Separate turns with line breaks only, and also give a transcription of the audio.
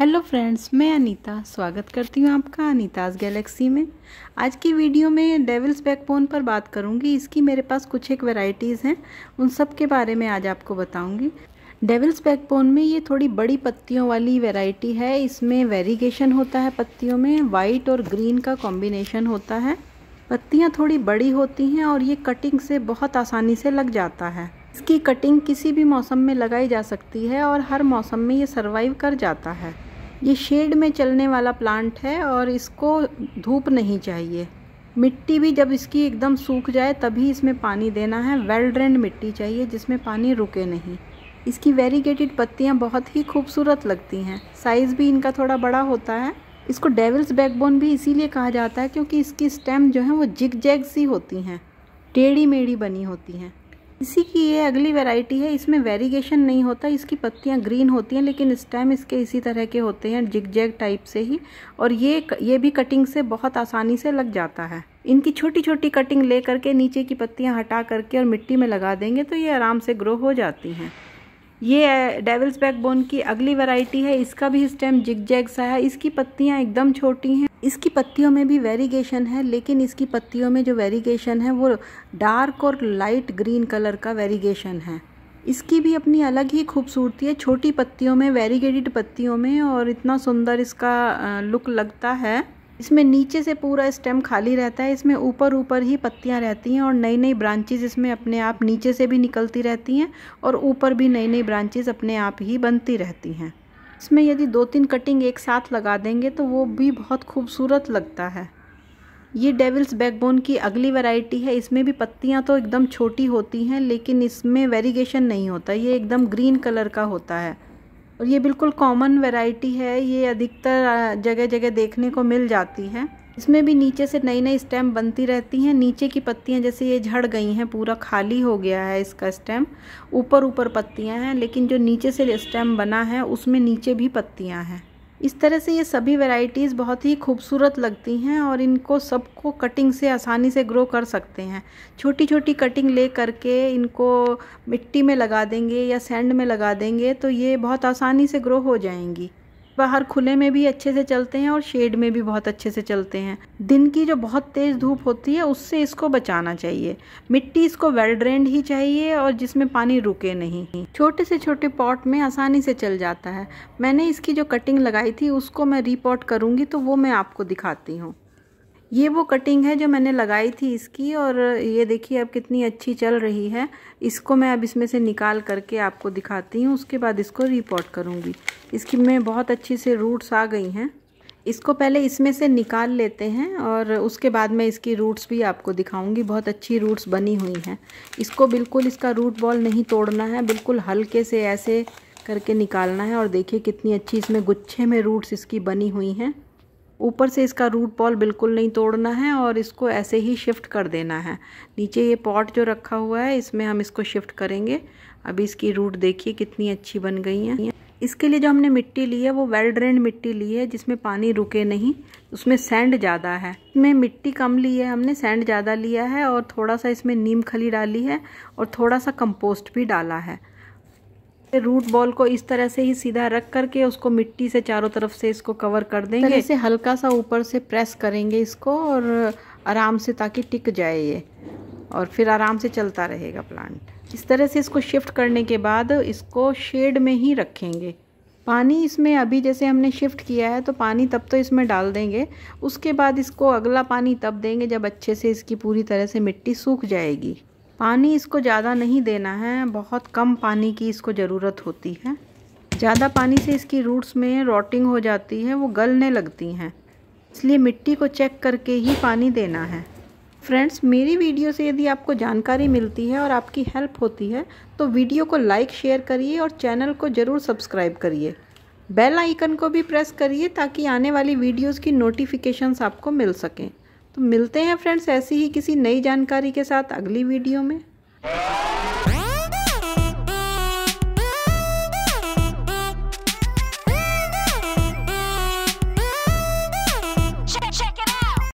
hello friends मैं अनीता स्वागत करती हूँ आपका अनीताज गैलेक्सी में आज की वीडियो में डेविल्स बैकबोन पर बात करूँगी इसकी मेरे पास कुछ एक वैरायटीज़ हैं उन सब के बारे में आज आपको बताऊँगी डेविल्स बैकबोन में ये थोड़ी बड़ी पत्तियों वाली वैरायटी है इसमें वेरीगेशन होता है पत्तियों में वाइट और ग्रीन का कॉम्बिनेशन होता है पत्तियाँ थोड़ी बड़ी होती हैं और ये कटिंग से बहुत आसानी से लग जाता है इसकी कटिंग किसी भी मौसम में लगाई जा सकती है और हर मौसम में ये सर्वाइव कर जाता है ये शेड में चलने वाला प्लांट है और इसको धूप नहीं चाहिए मिट्टी भी जब इसकी एकदम सूख जाए तभी इसमें पानी देना है वेल ड्रेंड मिट्टी चाहिए जिसमें पानी रुके नहीं इसकी वेरीगेटेड पत्तियाँ बहुत ही खूबसूरत लगती हैं साइज़ भी इनका थोड़ा बड़ा होता है इसको डेविल्स बैकबोन भी इसीलिए कहा जाता है क्योंकि इसकी स्टेम जो है वो जिग जैग सी होती हैं टेढ़ी मेढ़ी बनी होती हैं इसी की ये अगली वैरायटी है इसमें वेरिएशन नहीं होता इसकी पत्तियाँ ग्रीन होती हैं लेकिन स्टेम टाइम इसके इसी तरह के होते हैं जिग जैग टाइप से ही और ये ये भी कटिंग से बहुत आसानी से लग जाता है इनकी छोटी छोटी कटिंग ले करके नीचे की पत्तियाँ हटा करके और मिट्टी में लगा देंगे तो ये आराम से ग्रो हो जाती हैं ये डेविल्स बैकबोन की अगली वैरायटी है इसका भी स्टेम जिग जैग सा है इसकी पत्तियाँ एकदम छोटी हैं इसकी पत्तियों में भी वेरीगेशन है लेकिन इसकी पत्तियों में जो वेरिगेशन है वो डार्क और लाइट ग्रीन कलर का वेरीगेशन है इसकी भी अपनी अलग ही खूबसूरती है छोटी पत्तियों में वेरीगेटेड पत्तियों में और इतना सुंदर इसका लुक लगता है इसमें नीचे से पूरा स्टेम खाली रहता है इसमें ऊपर ऊपर ही पत्तियां रहती हैं और नई नई ब्रांचेज इसमें अपने आप नीचे से भी निकलती रहती हैं और ऊपर भी नई नई ब्रांचेज अपने आप ही बनती रहती हैं इसमें यदि दो तीन कटिंग एक साथ लगा देंगे तो वो भी बहुत खूबसूरत लगता है ये डेविल्स बैकबोन की अगली वैरायटी है इसमें भी पत्तियां तो एकदम छोटी होती हैं लेकिन इसमें वेरीगेशन नहीं होता ये एकदम ग्रीन कलर का होता है और ये बिल्कुल कॉमन वैरायटी है ये अधिकतर जगह जगह देखने को मिल जाती है इसमें भी नीचे से नई नई स्टेम बनती रहती हैं नीचे की पत्तियां जैसे ये झड़ गई हैं पूरा खाली हो गया है इसका स्टेम ऊपर ऊपर पत्तियां हैं लेकिन जो नीचे से स्टेम बना है उसमें नीचे भी पत्तियां हैं इस तरह से ये सभी वैरायटीज़ बहुत ही खूबसूरत लगती हैं और इनको सबको कटिंग से आसानी से ग्रो कर सकते हैं छोटी छोटी कटिंग ले करके इनको मिट्टी में लगा देंगे या सैंड में लगा देंगे तो ये बहुत आसानी से ग्रो हो जाएंगी बाहर खुले में भी अच्छे से चलते हैं और शेड में भी बहुत अच्छे से चलते हैं दिन की जो बहुत तेज़ धूप होती है उससे इसको बचाना चाहिए मिट्टी इसको वेल ड्रेंड ही चाहिए और जिसमें पानी रुके नहीं छोटे से छोटे पॉट में आसानी से चल जाता है मैंने इसकी जो कटिंग लगाई थी उसको मैं रिपोर्ट करूँगी तो वो मैं आपको दिखाती हूँ ये वो कटिंग है जो मैंने लगाई थी इसकी और ये देखिए अब कितनी अच्छी चल रही है इसको मैं अब इसमें से निकाल करके आपको दिखाती हूँ उसके बाद इसको रिपोर्ट करूँगी इसकी में बहुत अच्छी से रूट्स आ गई हैं इसको पहले इसमें से निकाल लेते हैं और उसके बाद मैं इसकी रूट्स भी आपको दिखाऊंगी बहुत अच्छी रूट्स बनी हुई हैं इसको बिल्कुल इसका रूट बॉल नहीं तोड़ना है बिल्कुल हल्के से ऐसे करके निकालना है और देखिए कितनी अच्छी इसमें गुच्छे में रूट्स इसकी बनी हुई हैं ऊपर से इसका रूट बॉल बिल्कुल नहीं तोड़ना है और इसको ऐसे ही शिफ्ट कर देना है नीचे ये पॉट जो रखा हुआ है इसमें हम इसको शिफ्ट करेंगे अभी इसकी रूट देखिए कितनी अच्छी बन गई है इसके लिए जो हमने मिट्टी ली है वो वेल ड्रेन मिट्टी ली है जिसमें पानी रुके नहीं उसमें सैंड ज़्यादा है इसमें मिट्टी कम ली है हमने सैंड ज़्यादा लिया है और थोड़ा सा इसमें नीम खली डाली है और थोड़ा सा कंपोस्ट भी डाला है रूट बॉल को इस तरह से ही सीधा रख करके उसको मिट्टी से चारों तरफ से इसको कवर कर देंगे इसे हल्का सा ऊपर से प्रेस करेंगे इसको और आराम से ताकि टिक जाए ये और फिर आराम से चलता रहेगा प्लांट इस तरह से इसको शिफ्ट करने के बाद इसको शेड में ही रखेंगे पानी इसमें अभी जैसे हमने शिफ्ट किया है तो पानी तब तो इसमें डाल देंगे उसके बाद इसको अगला पानी तब देंगे जब अच्छे से इसकी पूरी तरह से मिट्टी सूख जाएगी पानी इसको ज़्यादा नहीं देना है बहुत कम पानी की इसको ज़रूरत होती है ज़्यादा पानी से इसकी रूट्स में रोटिंग हो जाती है वो गलने लगती हैं इसलिए मिट्टी को चेक करके ही पानी देना है फ्रेंड्स मेरी वीडियो से यदि आपको जानकारी मिलती है और आपकी हेल्प होती है तो वीडियो को लाइक शेयर करिए और चैनल को ज़रूर सब्सक्राइब करिए बेल आइकन को भी प्रेस करिए ताकि आने वाली वीडियोस की नोटिफिकेशंस आपको मिल सकें तो मिलते हैं फ्रेंड्स ऐसी ही किसी नई जानकारी के साथ अगली वीडियो में